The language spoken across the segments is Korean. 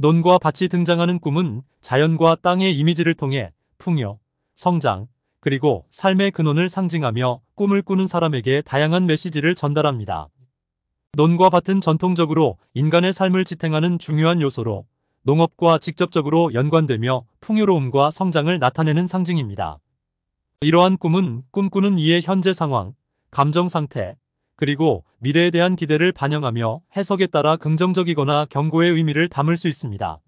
논과 밭이 등장하는 꿈은 자연과 땅의 이미지를 통해 풍요, 성장, 그리고 삶의 근원을 상징하며 꿈을 꾸는 사람에게 다양한 메시지를 전달합니다. 논과 밭은 전통적으로 인간의 삶을 지탱하는 중요한 요소로 농업과 직접적으로 연관되며 풍요로움과 성장을 나타내는 상징입니다. 이러한 꿈은 꿈꾸는 이의 현재 상황, 감정 상태, 그리고 미래에 대한 기대를 반영하며 해석에 따라 긍정적이거나 경고의 의미를 담을 수 있습니다.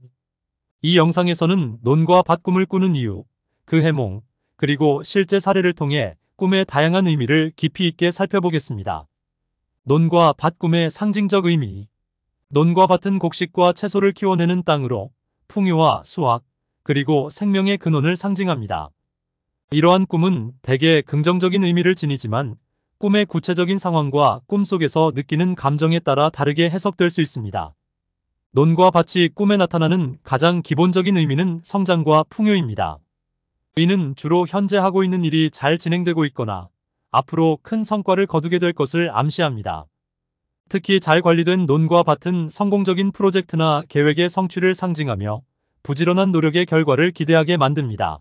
이 영상에서는 논과 밭 꿈을 꾸는 이유, 그 해몽, 그리고 실제 사례를 통해 꿈의 다양한 의미를 깊이 있게 살펴보겠습니다. 논과 밭 꿈의 상징적 의미 논과 밭은 곡식과 채소를 키워내는 땅으로 풍요와 수확, 그리고 생명의 근원을 상징합니다. 이러한 꿈은 대개 긍정적인 의미를 지니지만 꿈의 구체적인 상황과 꿈속에서 느끼는 감정에 따라 다르게 해석될 수 있습니다. 논과 밭이 꿈에 나타나는 가장 기본적인 의미는 성장과 풍요입니다. 의는 주로 현재 하고 있는 일이 잘 진행되고 있거나 앞으로 큰 성과를 거두게 될 것을 암시합니다. 특히 잘 관리된 논과 밭은 성공적인 프로젝트나 계획의 성취를 상징하며 부지런한 노력의 결과를 기대하게 만듭니다.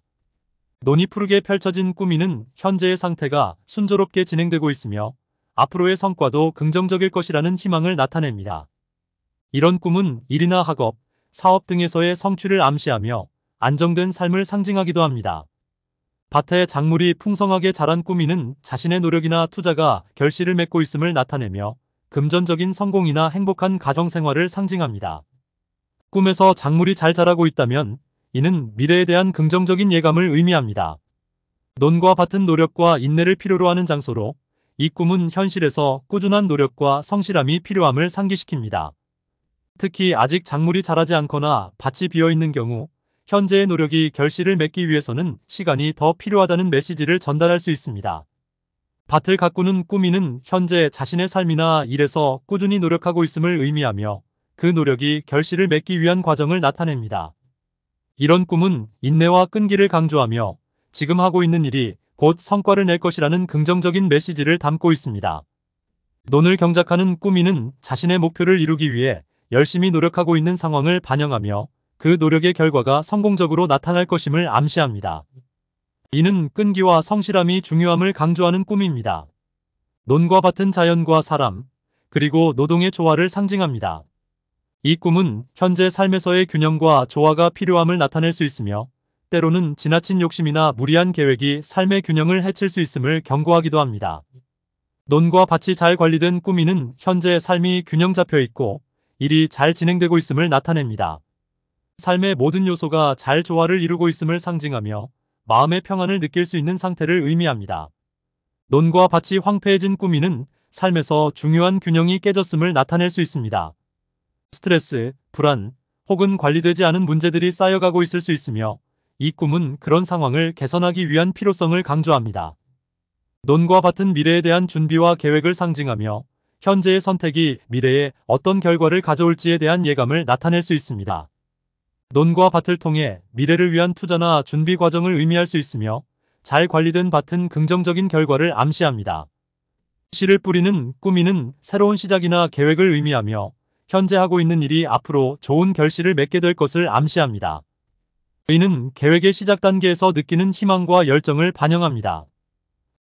논이 푸르게 펼쳐진 꾸미는 현재의 상태가 순조롭게 진행되고 있으며 앞으로의 성과도 긍정적일 것이라는 희망을 나타냅니다. 이런 꿈은 일이나 학업, 사업 등에서의 성취를 암시하며 안정된 삶을 상징하기도 합니다. 밭에 작물이 풍성하게 자란 꾸미는 자신의 노력이나 투자가 결실을 맺고 있음을 나타내며 금전적인 성공이나 행복한 가정생활을 상징합니다. 꿈에서 작물이 잘 자라고 있다면 이는 미래에 대한 긍정적인 예감을 의미합니다. 논과 밭은 노력과 인내를 필요로 하는 장소로 이 꿈은 현실에서 꾸준한 노력과 성실함이 필요함을 상기시킵니다. 특히 아직 작물이 자라지 않거나 밭이 비어있는 경우 현재의 노력이 결실을 맺기 위해서는 시간이 더 필요하다는 메시지를 전달할 수 있습니다. 밭을 가꾸는 꾸미는 현재 자신의 삶이나 일에서 꾸준히 노력하고 있음을 의미하며 그 노력이 결실을 맺기 위한 과정을 나타냅니다. 이런 꿈은 인내와 끈기를 강조하며 지금 하고 있는 일이 곧 성과를 낼 것이라는 긍정적인 메시지를 담고 있습니다. 논을 경작하는 꾸미는 자신의 목표를 이루기 위해 열심히 노력하고 있는 상황을 반영하며 그 노력의 결과가 성공적으로 나타날 것임을 암시합니다. 이는 끈기와 성실함이 중요함을 강조하는 꿈입니다. 논과 같은 자연과 사람, 그리고 노동의 조화를 상징합니다. 이 꿈은 현재 삶에서의 균형과 조화가 필요함을 나타낼 수 있으며 때로는 지나친 욕심이나 무리한 계획이 삶의 균형을 해칠 수 있음을 경고하기도 합니다. 논과 밭이 잘 관리된 꾸미는 현재 삶이 균형 잡혀 있고 일이 잘 진행되고 있음을 나타냅니다. 삶의 모든 요소가 잘 조화를 이루고 있음을 상징하며 마음의 평안을 느낄 수 있는 상태를 의미합니다. 논과 밭이 황폐해진 꾸미는 삶에서 중요한 균형이 깨졌음을 나타낼 수 있습니다. 스트레스, 불안, 혹은 관리되지 않은 문제들이 쌓여가고 있을 수 있으며 이 꿈은 그런 상황을 개선하기 위한 필요성을 강조합니다. 논과 같은 미래에 대한 준비와 계획을 상징하며 현재의 선택이 미래에 어떤 결과를 가져올지에 대한 예감을 나타낼 수 있습니다. 논과 밭을 통해 미래를 위한 투자나 준비 과정을 의미할 수 있으며 잘 관리된 밭은 긍정적인 결과를 암시합니다. 씨를 뿌리는 꾸미는 새로운 시작이나 계획을 의미하며 현재 하고 있는 일이 앞으로 좋은 결실을 맺게 될 것을 암시합니다. 의는 계획의 시작 단계에서 느끼는 희망과 열정을 반영합니다.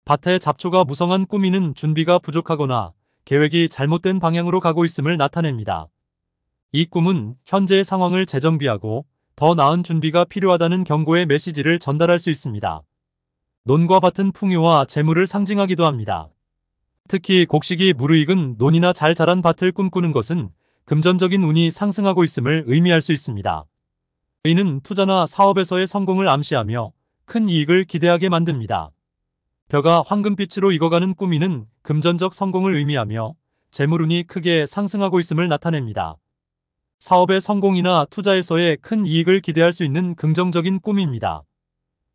밭에 잡초가 무성한 꾸미는 준비가 부족하거나 계획이 잘못된 방향으로 가고 있음을 나타냅니다. 이 꿈은 현재의 상황을 재정비하고 더 나은 준비가 필요하다는 경고의 메시지를 전달할 수 있습니다. 논과 밭은 풍요와 재물을 상징하기도 합니다. 특히 곡식이 무르익은 논이나 잘 자란 밭을 꿈꾸는 것은 금전적인 운이 상승하고 있음을 의미할 수 있습니다. 의는 투자나 사업에서의 성공을 암시하며 큰 이익을 기대하게 만듭니다. 벼가 황금빛으로 익어가는 꾸미는 금전적 성공을 의미하며 재물운이 크게 상승하고 있음을 나타냅니다. 사업의 성공이나 투자에서의 큰 이익을 기대할 수 있는 긍정적인 꿈입니다.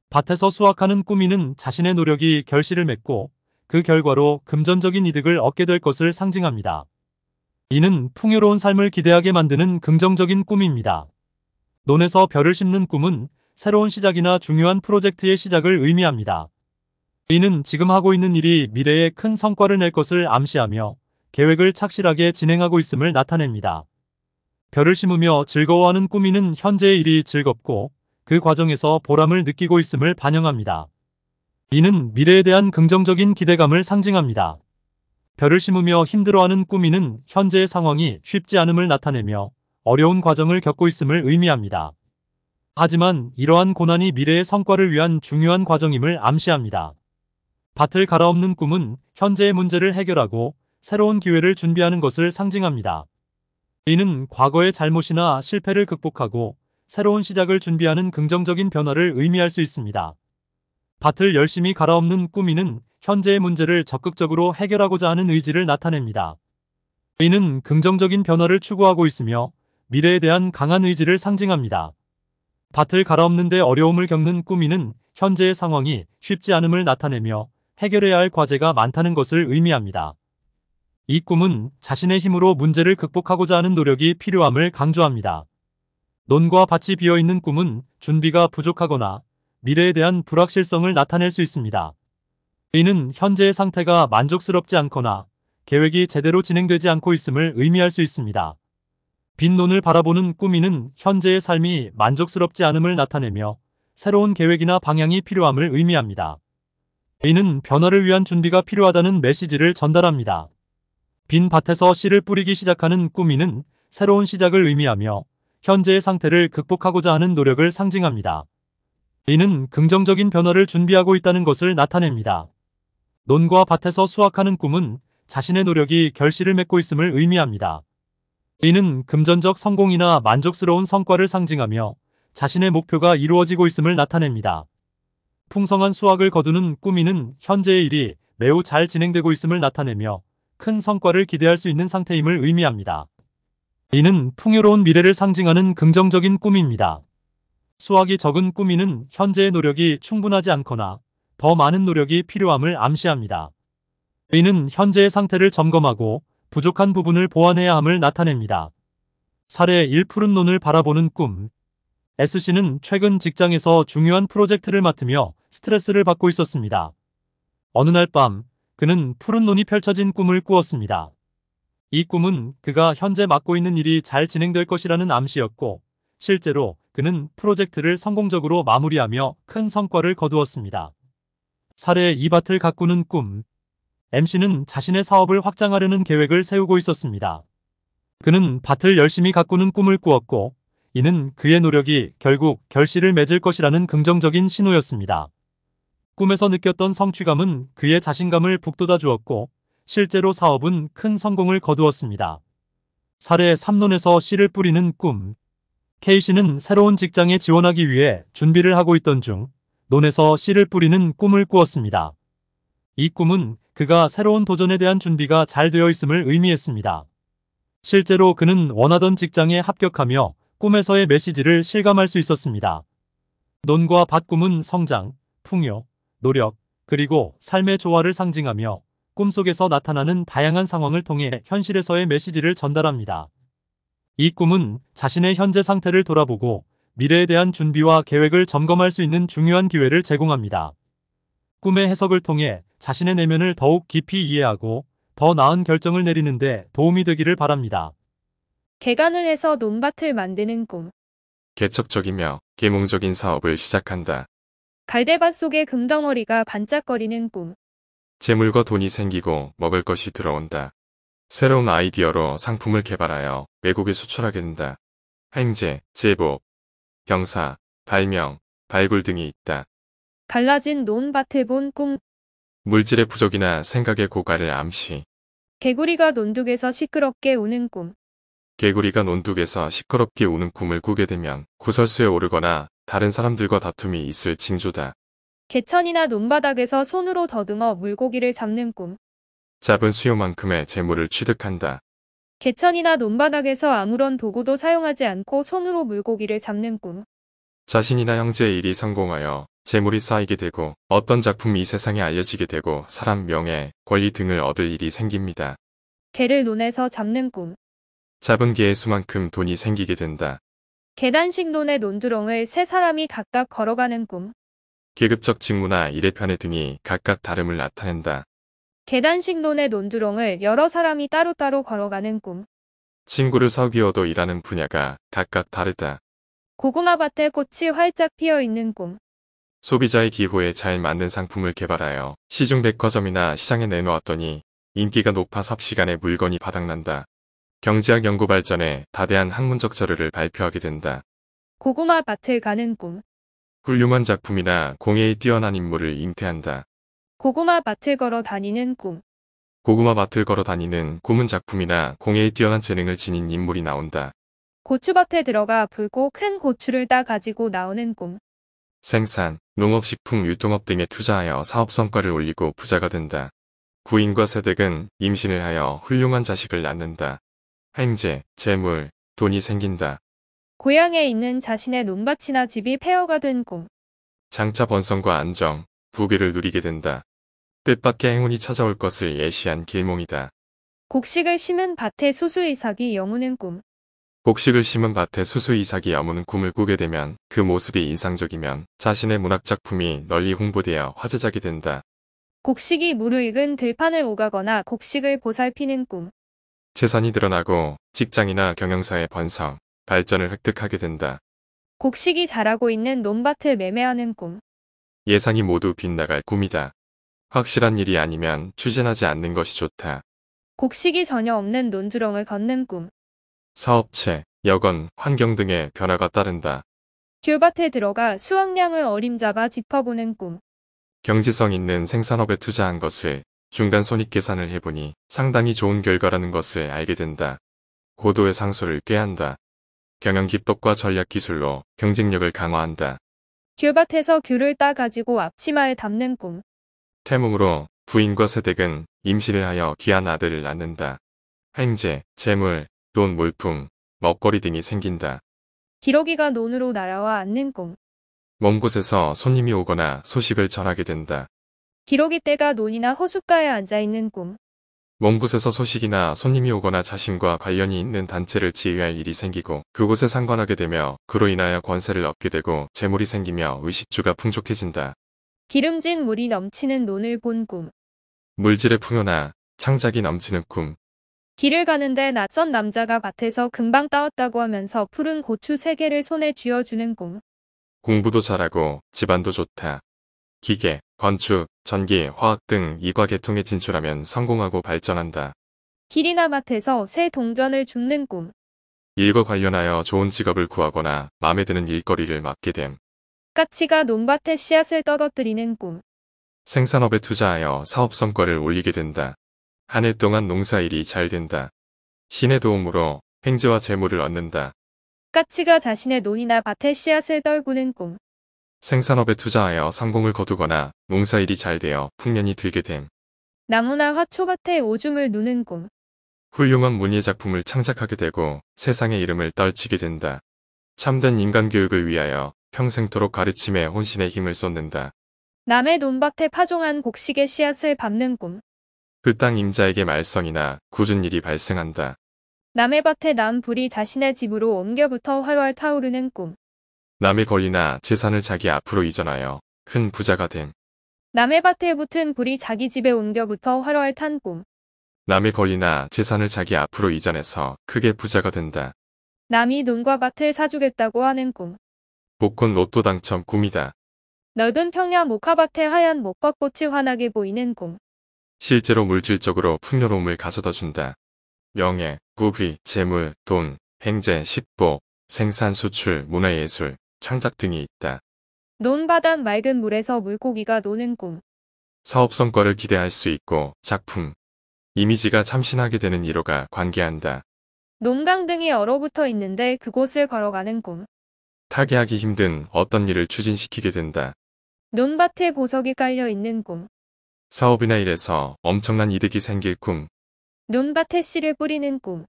밭에서 수확하는 꾸미는 자신의 노력이 결실을 맺고 그 결과로 금전적인 이득을 얻게 될 것을 상징합니다. 이는 풍요로운 삶을 기대하게 만드는 긍정적인 꿈입니다. 논에서 별을 심는 꿈은 새로운 시작이나 중요한 프로젝트의 시작을 의미합니다. 이는 지금 하고 있는 일이 미래에 큰 성과를 낼 것을 암시하며 계획을 착실하게 진행하고 있음을 나타냅니다. 별을 심으며 즐거워하는 꾸미는 현재의 일이 즐겁고 그 과정에서 보람을 느끼고 있음을 반영합니다. 이는 미래에 대한 긍정적인 기대감을 상징합니다. 별을 심으며 힘들어하는 꾸미는 현재의 상황이 쉽지 않음을 나타내며 어려운 과정을 겪고 있음을 의미합니다. 하지만 이러한 고난이 미래의 성과를 위한 중요한 과정임을 암시합니다. 밭을 갈아엎는 꿈은 현재의 문제를 해결하고 새로운 기회를 준비하는 것을 상징합니다. 이는 과거의 잘못이나 실패를 극복하고 새로운 시작을 준비하는 긍정적인 변화를 의미할 수 있습니다. 밭을 열심히 갈아엎는 꾸미는 현재의 문제를 적극적으로 해결하고자 하는 의지를 나타냅니다. 의는 긍정적인 변화를 추구하고 있으며 미래에 대한 강한 의지를 상징합니다. 밭을 갈아엎는데 어려움을 겪는 꾸미는 현재의 상황이 쉽지 않음을 나타내며 해결해야 할 과제가 많다는 것을 의미합니다. 이 꿈은 자신의 힘으로 문제를 극복하고자 하는 노력이 필요함을 강조합니다. 논과 밭이 비어있는 꿈은 준비가 부족하거나 미래에 대한 불확실성을 나타낼 수 있습니다. 이는 현재의 상태가 만족스럽지 않거나 계획이 제대로 진행되지 않고 있음을 의미할 수 있습니다. 빈눈을 바라보는 꾸미는 현재의 삶이 만족스럽지 않음을 나타내며 새로운 계획이나 방향이 필요함을 의미합니다. 이는 변화를 위한 준비가 필요하다는 메시지를 전달합니다. 빈 밭에서 씨를 뿌리기 시작하는 꾸미는 새로운 시작을 의미하며 현재의 상태를 극복하고자 하는 노력을 상징합니다. 이는 긍정적인 변화를 준비하고 있다는 것을 나타냅니다. 논과 밭에서 수확하는 꿈은 자신의 노력이 결실을 맺고 있음을 의미합니다. 이는 금전적 성공이나 만족스러운 성과를 상징하며 자신의 목표가 이루어지고 있음을 나타냅니다. 풍성한 수확을 거두는 꾸미는 현재의 일이 매우 잘 진행되고 있음을 나타내며 큰 성과를 기대할 수 있는 상태임을 의미합니다. 이는 풍요로운 미래를 상징하는 긍정적인 꿈입니다 수확이 적은 꾸미는 현재의 노력이 충분하지 않거나 더 많은 노력이 필요함을 암시합니다. 이는 현재의 상태를 점검하고 부족한 부분을 보완해야 함을 나타냅니다. 사례 1 푸른 논을 바라보는 꿈 S씨는 최근 직장에서 중요한 프로젝트를 맡으며 스트레스를 받고 있었습니다. 어느 날 밤 그는 푸른 논이 펼쳐진 꿈을 꾸었습니다. 이 꿈은 그가 현재 맡고 있는 일이 잘 진행될 것이라는 암시였고 실제로 그는 프로젝트를 성공적으로 마무리하며 큰 성과를 거두었습니다. 사례 이밭을 가꾸는 꿈. MC는 자신의 사업을 확장하려는 계획을 세우고 있었습니다. 그는 밭을 열심히 가꾸는 꿈을 꾸었고 이는 그의 노력이 결국 결실을 맺을 것이라는 긍정적인 신호였습니다. 꿈에서 느꼈던 성취감은 그의 자신감을 북돋아 주었고 실제로 사업은 큰 성공을 거두었습니다. 사례 3논에서 씨를 뿌리는 꿈 K씨는 새로운 직장에 지원하기 위해 준비를 하고 있던 중 논에서 씨를 뿌리는 꿈을 꾸었습니다. 이 꿈은 그가 새로운 도전에 대한 준비가 잘 되어 있음을 의미했습니다. 실제로 그는 원하던 직장에 합격하며 꿈에서의 메시지를 실감할 수 있었습니다. 논과 밭 꿈은 성장, 풍요, 노력, 그리고 삶의 조화를 상징하며 꿈속에서 나타나는 다양한 상황을 통해 현실에서의 메시지를 전달합니다. 이 꿈은 자신의 현재 상태를 돌아보고 미래에 대한 준비와 계획을 점검할 수 있는 중요한 기회를 제공합니다. 꿈의 해석을 통해 자신의 내면을 더욱 깊이 이해하고 더 나은 결정을 내리는데 도움이 되기를 바랍니다. 개간을 해서 논밭을 만드는 꿈. 개척적이며 계몽적인 사업을 시작한다. 갈대밭 속에 금덩어리가 반짝거리는 꿈. 재물과 돈이 생기고 먹을 것이 들어온다. 새로운 아이디어로 상품을 개발하여 외국에 수출하게 된다. 행제, 제보, 병사, 발명, 발굴 등이 있다. 갈라진 논밭을 본 꿈. 물질의 부족이나 생각의 고갈을 암시. 개구리가 논둑에서 시끄럽게 우는 꿈. 개구리가 논둑에서 시끄럽게 우는 꿈을 꾸게 되면 구설수에 오르거나 다른 사람들과 다툼이 있을 징조다. 개천이나 논바닥에서 손으로 더듬어 물고기를 잡는 꿈. 잡은 수요만큼의 재물을 취득한다. 개천이나 논바닥에서 아무런 도구도 사용하지 않고 손으로 물고기를 잡는 꿈. 자신이나 형제의 일이 성공하여 재물이 쌓이게 되고 어떤 작품이 이 세상에 알려지게 되고 사람 명예, 권리 등을 얻을 일이 생깁니다. 개를 논에서 잡는 꿈. 잡은 개의 수만큼 돈이 생기게 된다. 계단식 논의 논두렁을 세 사람이 각각 걸어가는 꿈. 계급적 직무나 일의 편의 등이 각각 다름을 나타낸다. 계단식론의 논두렁을 여러 사람이 따로따로 걸어가는 꿈. 친구를 사귀어도 일하는 분야가 각각 다르다. 고구마밭에 꽃이 활짝 피어 있는 꿈. 소비자의 기호에 잘 맞는 상품을 개발하여 시중 백화점이나 시장에 내놓았더니 인기가 높아 삽시간에 물건이 바닥난다. 경제학 연구 발전에 다대한 학문적 자료를 발표하게 된다. 고구마밭을 가는 꿈. 훌륭한 작품이나 공예의 뛰어난 인물을 잉태한다. 고구마 밭을 걸어 다니는 꿈. 고구마 밭을 걸어 다니는 꿈은 작품이나 공예의 뛰어난 재능을 지닌 인물이 나온다. 고추밭에 들어가 불고 큰 고추를 따 가지고 나오는 꿈. 생산, 농업식품 유통업 등에 투자하여 사업 성과를 올리고 부자가 된다. 부인과 세댁은 임신을 하여 훌륭한 자식을 낳는다. 행제, 재물, 돈이 생긴다. 고향에 있는 자신의 논밭이나 집이 폐허가 된 꿈. 장차 번성과 안정, 부귀를 누리게 된다. 뜻밖의 행운이 찾아올 것을 예시한 길몽이다. 곡식을 심은 밭에 수수이삭이 여무는 꿈. 곡식을 심은 밭에 수수이삭이 여무는 꿈을 꾸게 되면 그 모습이 인상적이면 자신의 문학작품이 널리 홍보되어 화제작이 된다. 곡식이 무르익은 들판을 오가거나 곡식을 보살피는 꿈. 재산이 늘어나고 직장이나 경영사의 번성, 발전을 획득하게 된다. 곡식이 자라고 있는 논밭을 매매하는 꿈. 예상이 모두 빗나갈 꿈이다. 확실한 일이 아니면 추진하지 않는 것이 좋다. 곡식이 전혀 없는 논두렁을 걷는 꿈. 사업체, 여건, 환경 등의 변화가 따른다. 귤밭에 들어가 수확량을 어림잡아 짚어보는 꿈. 경제성 있는 생산업에 투자한 것을 중간 손익 계산을 해보니 상당히 좋은 결과라는 것을 알게 된다. 고도의 상소를 꾀한다. 경영 기법과 전략 기술로 경쟁력을 강화한다. 귤밭에서 귤을 따 가지고 앞치마에 담는 꿈. 태몽으로 부인과 세댁은 임신을 하여 귀한 아들을 낳는다. 행제, 재물, 돈 물품, 먹거리 등이 생긴다. 기러기가 논으로 날아와 앉는 꿈. 먼 곳에서 손님이 오거나 소식을 전하게 된다. 기러기 때가 논이나 호숫가에 앉아있는 꿈. 먼 곳에서 소식이나 손님이 오거나 자신과 관련이 있는 단체를 지휘할 일이 생기고 그곳에 상관하게 되며 그로 인하여 권세를 얻게 되고 재물이 생기며 의식주가 풍족해진다. 기름진 물이 넘치는 논을 본 꿈. 물질의 풍요나 창작이 넘치는 꿈. 길을 가는데 낯선 남자가 밭에서 금방 따왔다고 하면서 푸른 고추 세 개를 손에 쥐어주는 꿈. 공부도 잘하고 집안도 좋다. 기계, 건축, 전기, 화학 등 이과 계통에 진출하면 성공하고 발전한다. 길이나 밭에서 새 동전을 줍는 꿈. 일과 관련하여 좋은 직업을 구하거나 마음에 드는 일거리를 맡게 됨. 까치가 논밭에 씨앗을 떨어뜨리는 꿈. 생산업에 투자하여 사업 성과를 올리게 된다. 한 해 동안 농사일이 잘 된다. 신의 도움으로 행재와 재물을 얻는다. 까치가 자신의 논이나 밭에 씨앗을 떨구는 꿈. 생산업에 투자하여 성공을 거두거나 농사일이 잘 되어 풍년이 들게 됨. 나무나 화초밭에 오줌을 누는 꿈. 훌륭한 문예 작품을 창작하게 되고 세상의 이름을 떨치게 된다. 참된 인간 교육을 위하여 평생토록 가르침에 혼신의 힘을 쏟는다. 남의 논밭에 파종한 곡식의 씨앗을 밟는 꿈. 그 땅 임자에게 말썽이나 굳은 일이 발생한다. 남의 밭에 남 불이 자신의 집으로 옮겨붙어 활활 타오르는 꿈. 남의 권리나 재산을 자기 앞으로 이전하여 큰 부자가 됨. 남의 밭에 붙은 불이 자기 집에 옮겨붙어 활활 탄 꿈. 남의 권리나 재산을 자기 앞으로 이전해서 크게 부자가 된다. 남이 논과 밭을 사주겠다고 하는 꿈. 복권 로또 당첨 꿈이다. 넓은 평야 모카밭에 하얀 목화꽃이 환하게 보이는 꿈. 실제로 물질적으로 풍요로움을 가져다 준다. 명예, 부귀, 재물, 돈, 행제, 식복, 생산, 수출, 문화예술, 창작 등이 있다. 논바닥 맑은 물에서 물고기가 노는 꿈. 사업 성과를 기대할 수 있고 작품, 이미지가 참신하게 되는 이로가 관계한다. 논강 등이 얼어붙어 있는데 그곳을 걸어가는 꿈. 타하 하기 힘든 어떤 일을 추진시키게 된다. 논밭에 보석이 깔려 있는 꿈. 사업이나 일에서 엄청난 이득이 생길 꿈. 논밭에 씨를 뿌리는 꿈.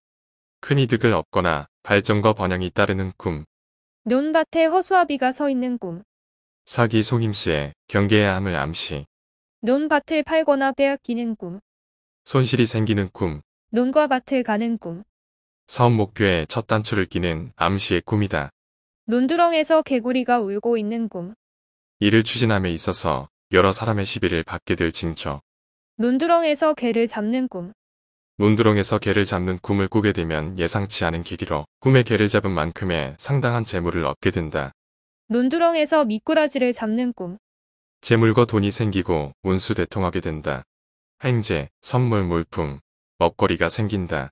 큰 이득을 얻거나 발전과 번영이 따르는 꿈. 논밭에 허수아비가 서 있는 꿈. 사기 송임수에 경계해야 함을 암시. 논밭을 팔거나 빼앗기는 꿈. 손실이 생기는 꿈. 논과 밭을 가는 꿈. 사업 목표에 첫 단추를 끼는 암시의 꿈이다. 논두렁에서 개구리가 울고 있는 꿈. 이를 추진함에 있어서 여러 사람의 시비를 받게 될 징조. 논두렁에서 개를 잡는 꿈. 논두렁에서 개를 잡는 꿈을 꾸게 되면 예상치 않은 계기로 꿈에 개를 잡은 만큼의 상당한 재물을 얻게 된다. 논두렁에서 미꾸라지를 잡는 꿈. 재물과 돈이 생기고 운수대통하게 된다. 행제, 선물, 물품, 먹거리가 생긴다.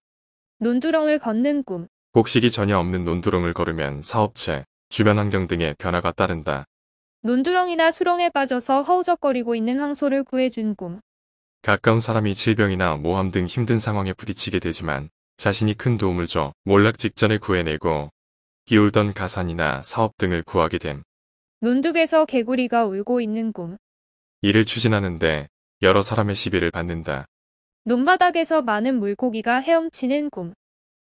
논두렁을 걷는 꿈. 곡식이 전혀 없는 논두렁을 걸으면 사업체, 주변 환경 등의 변화가 따른다. 논두렁이나 수렁에 빠져서 허우적거리고 있는 황소를 구해준 꿈. 가까운 사람이 질병이나 모함 등 힘든 상황에 부딪히게 되지만 자신이 큰 도움을 줘 몰락 직전에 구해내고 기울던 가산이나 사업 등을 구하게 됨. 논둑에서 개구리가 울고 있는 꿈. 이를 추진하는데 여러 사람의 시비를 받는다. 논바닥에서 많은 물고기가 헤엄치는 꿈.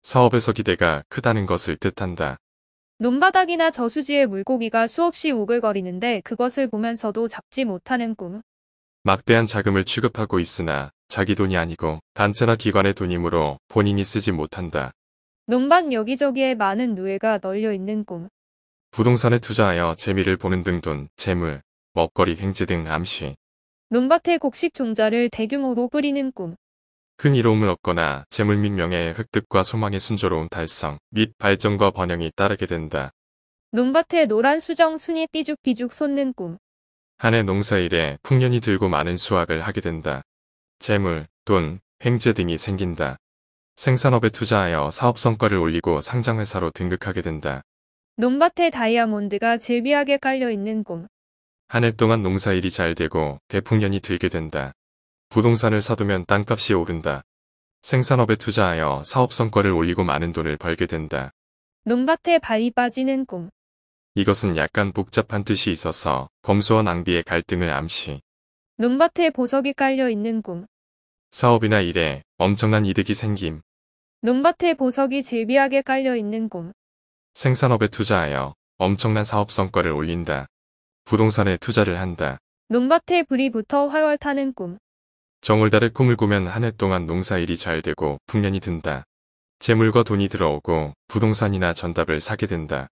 사업에서 기대가 크다는 것을 뜻한다. 논바닥이나 저수지에 물고기가 수없이 우글거리는데 그것을 보면서도 잡지 못하는 꿈. 막대한 자금을 취급하고 있으나 자기 돈이 아니고 단체나 기관의 돈이므로 본인이 쓰지 못한다. 논밭 여기저기에 많은 누에가 널려 있는 꿈. 부동산에 투자하여 재미를 보는 등 돈, 재물, 먹거리 행지 등 암시. 논밭에 곡식 종자를 대규모로 뿌리는 꿈. 큰 이로움을 얻거나 재물 및 명예의 획득과 소망의 순조로운 달성 및 발전과 번영이 따르게 된다. 논밭에 노란 수정 순이 삐죽삐죽 솟는 꿈. 한 해 농사일에 풍년이 들고 많은 수확을 하게 된다. 재물, 돈, 횡재 등이 생긴다. 생산업에 투자하여 사업 성과를 올리고 상장회사로 등극하게 된다. 논밭에 다이아몬드가 질비하게 깔려있는 꿈. 한 해 동안 농사일이 잘 되고 대풍년이 들게 된다. 부동산을 사두면 땅값이 오른다. 생산업에 투자하여 사업 성과를 올리고 많은 돈을 벌게 된다. 논밭에 발이 빠지는 꿈. 이것은 약간 복잡한 뜻이 있어서 검소한 낭비의 갈등을 암시. 논밭에 보석이 깔려 있는 꿈. 사업이나 일에 엄청난 이득이 생김. 논밭에 보석이 질비하게 깔려 있는 꿈. 생산업에 투자하여 엄청난 사업 성과를 올린다. 부동산에 투자를 한다. 논밭에 불이 붙어 활활 타는 꿈. 정월달에 꿈을 꾸면 한 해 동안 농사일이 잘 되고 풍년이 든다. 재물과 돈이 들어오고 부동산이나 전답을 사게 된다.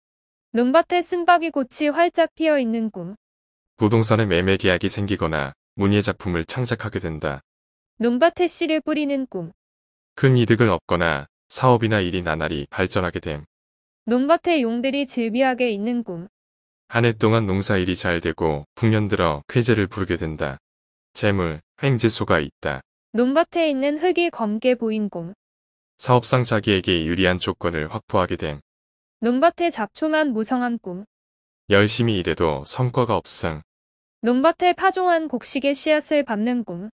논밭에 쓴박이 꽃이 활짝 피어 있는 꿈. 부동산에 매매 계약이 생기거나 문예 작품을 창작하게 된다. 논밭에 씨를 뿌리는 꿈. 큰 이득을 얻거나 사업이나 일이 나날이 발전하게 됨. 논밭에 용들이 즐비하게 있는 꿈. 한 해 동안 농사일이 잘 되고 풍년 들어 쾌재를 부르게 된다. 재물, 횡재소가 있다. 논밭에 있는 흙이 검게 보인 곰. 사업상 자기에게 유리한 조건을 확보하게 됨. 논밭에 잡초만 무성한 꿈. 열심히 일해도 성과가 없음. 논밭에 파종한 곡식의 씨앗을 밟는 꿈.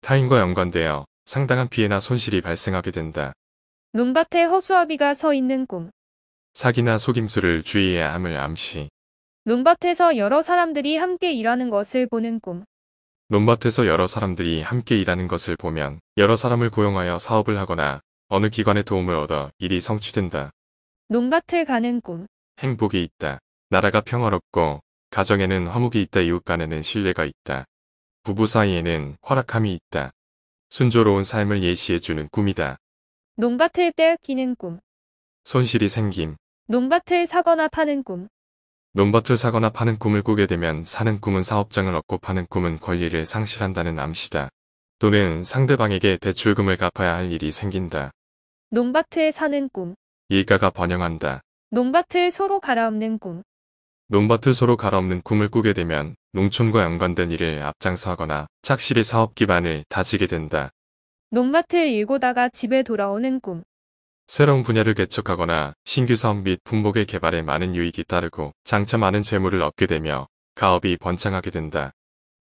타인과 연관되어 상당한 피해나 손실이 발생하게 된다. 논밭에 허수아비가 서 있는 꿈. 사기나 속임수를 주의해야 함을 암시. 논밭에서 여러 사람들이 함께 일하는 것을 보는 꿈. 논밭에서 여러 사람들이 함께 일하는 것을 보면 여러 사람을 고용하여 사업을 하거나 어느 기관의 도움을 얻어 일이 성취된다. 논밭에 가는 꿈. 행복이 있다. 나라가 평화롭고 가정에는 화목이 있다. 이웃 간에는 신뢰가 있다. 부부 사이에는 허락함이 있다. 순조로운 삶을 예시해주는 꿈이다. 논밭을 빼앗기는 꿈. 손실이 생김. 논밭을 사거나 파는 꿈. 논밭을 사거나 파는 꿈을 꾸게 되면 사는 꿈은 사업장을 얻고 파는 꿈은 권리를 상실한다는 암시다. 또는 상대방에게 대출금을 갚아야 할 일이 생긴다. 논밭에 사는 꿈. 일가가 번영한다. 논밭을 서로 갈아엎는 꿈. 논밭을 서로 갈아엎는 꿈을 꾸게 되면 농촌과 연관된 일을 앞장서 거나 착실히 사업 기반을 다지게 된다. 논밭을 일고다가 집에 돌아오는 꿈. 새로운 분야를 개척하거나 신규 사업 및품목의 개발에 많은 유익이 따르고 장차 많은 재물을 얻게 되며 가업이 번창하게 된다.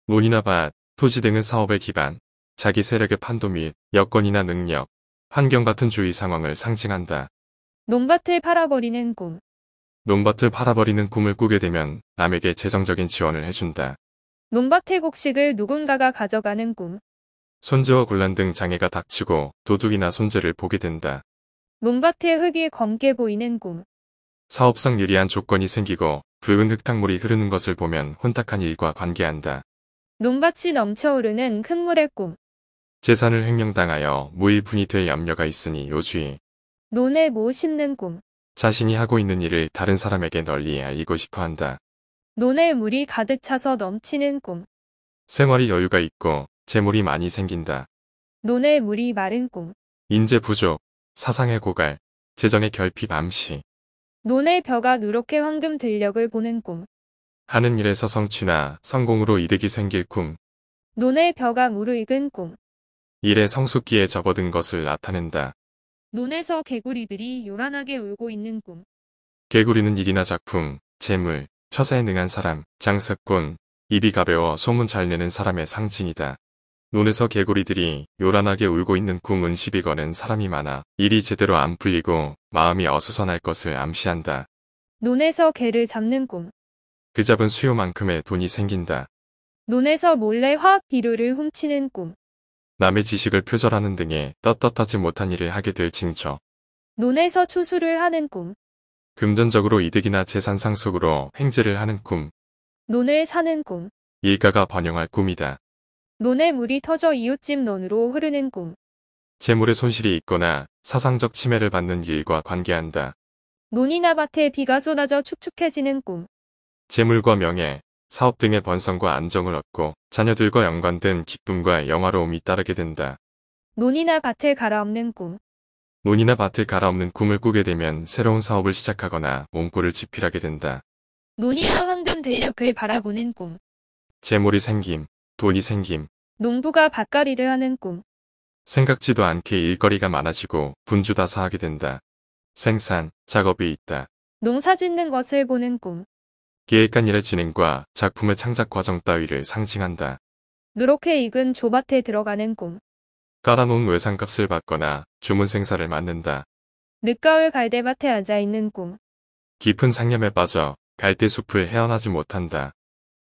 논이나 밭, 토지 등은 사업의 기반, 자기 세력의 판도 및 여건이나 능력, 환경 같은 주위 상황을 상징한다. 논밭을 팔아버리는 꿈 논밭을 팔아버리는 꿈을 꾸게 되면 남에게 재정적인 지원을 해준다. 논밭의 곡식을 누군가가 가져가는 꿈 손재와 곤란 등 장애가 닥치고 도둑이나 손재를 보게 된다. 논밭의 흙이 검게 보이는 꿈. 사업상 유리한 조건이 생기고 붉은 흙탕물이 흐르는 것을 보면 혼탁한 일과 관계한다. 논밭이 넘쳐오르는큰물의 꿈. 재산을 횡령당하여 무일분이 될 염려가 있으니 요주의. 논에 모 심는 꿈. 자신이 하고 있는 일을 다른 사람에게 널리 알리고 싶어 한다. 논에 물이 가득 차서 넘치는 꿈. 생활이 여유가 있고 재물이 많이 생긴다. 논에 물이 마른 꿈. 인재 부족, 사상의 고갈, 재정의 결핍 암시, 논의 벼가 누렇게 황금 들녘을 보는 꿈. 하는 일에서 성취나 성공으로 이득이 생길 꿈, 논의 벼가 무르익은 꿈. 일의 성숙기에 접어든 것을 나타낸다. 논에서 개구리들이 요란하게 울고 있는 꿈. 개구리는 일이나 작품, 재물, 처사에 능한 사람, 장사꾼, 입이 가벼워 소문 잘 내는 사람의 상징이다. 논에서 개구리들이 요란하게 울고 있는 궁은 12건은 사람이 많아 일이 제대로 안 풀리고 마음이 어수선할 것을 암시한다. 논에서 개를 잡는 꿈. 그 잡은 수요만큼의 돈이 생긴다. 논에서 몰래 화학 비료를 훔치는 꿈. 남의 지식을 표절하는 등의 떳떳하지 못한 일을 하게 될 징조. 논에서 추수를 하는 꿈. 금전적으로 이득이나 재산 상속으로 횡재를 하는 꿈. 논을 사는 꿈. 일가가 번영할 꿈이다. 논에 물이 터져 이웃집 논으로 흐르는 꿈. 재물의 손실이 있거나 사상적 침해를 받는 일과 관계한다. 논이나 밭에 비가 쏟아져 축축해지는 꿈. 재물과 명예, 사업 등의 번성과 안정을 얻고 자녀들과 연관된 기쁨과 영화로움이 따르게 된다. 논이나 밭을 갈아엎는 꿈. 논이나 밭을 갈아엎는 꿈을 꾸게 되면 새로운 사업을 시작하거나 몸골을 집필하게 된다. 논이나 황금 대륙을 바라보는 꿈. 재물이 생김, 돈이 생김, 농부가 밭갈이를 하는 꿈. 생각지도 않게 일거리가 많아지고 분주다사하게 된다. 생산, 작업이 있다. 농사 짓는 것을 보는 꿈. 계획한 일의 진행과 작품의 창작 과정 따위를 상징한다. 누렇게 익은 조밭에 들어가는 꿈. 깔아놓은 외상값을 받거나 주문 생사를 맡는다 늦가을 갈대밭에 앉아있는 꿈. 깊은 상념에 빠져 갈대숲을 헤어나지 못한다.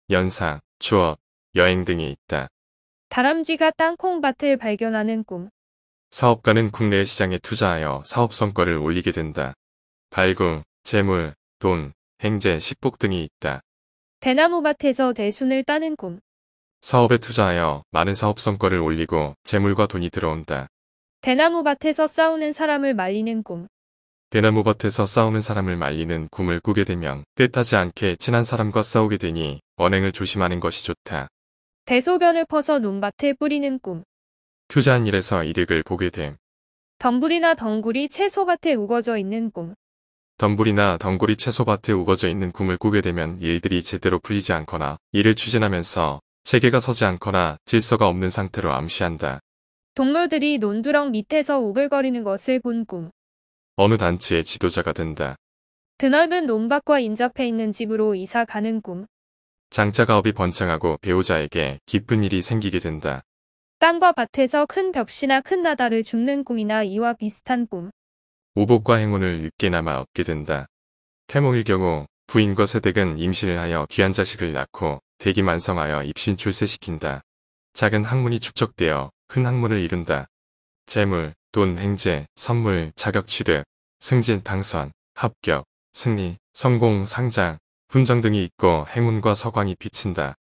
연상, 추억, 여행 등이 있다. 다람쥐가 땅콩밭을 발견하는 꿈. 사업가는 국내 시장에 투자하여 사업 성과를 올리게 된다. 발굴, 재물, 돈, 행재 식복 등이 있다. 대나무밭에서 대순을 따는 꿈. 사업에 투자하여 많은 사업 성과를 올리고 재물과 돈이 들어온다. 대나무밭에서 싸우는 사람을 말리는 꿈. 대나무밭에서 싸우는 사람을 말리는 꿈을 꾸게 되면 뜻하지 않게 친한 사람과 싸우게 되니 언행을 조심하는 것이 좋다. 대소변을 퍼서 논밭에 뿌리는 꿈. 투자한 일에서 이득을 보게 됨. 덤불이나 덩굴이 채소밭에 우거져 있는 꿈. 덤불이나 덩굴이 채소밭에 우거져 있는 꿈을 꾸게 되면 일들이 제대로 풀리지 않거나 일을 추진하면서 체계가 서지 않거나 질서가 없는 상태로 암시한다. 동물들이 논두렁 밑에서 우글거리는 것을 본 꿈. 어느 단체의 지도자가 된다. 드넓은 논밭과 인접해 있는 집으로 이사 가는 꿈. 장차 가업이 번창하고 배우자에게 기쁜 일이 생기게 된다. 땅과 밭에서 큰 벽시나 큰 나다를 줍는 꿈이나 이와 비슷한 꿈. 오복과 행운을 6개나마 얻게 된다. 태몽일 경우 부인과 세댁은 임신을 하여 귀한 자식을 낳고 대기만성하여 입신 출세시킨다. 작은 학문이 축적되어 큰 학문을 이룬다. 재물, 돈, 행제, 선물, 자격 취득, 승진, 당선, 합격, 승리, 성공, 상장, 훈장 등이 있고 행운과 서광이 비친다.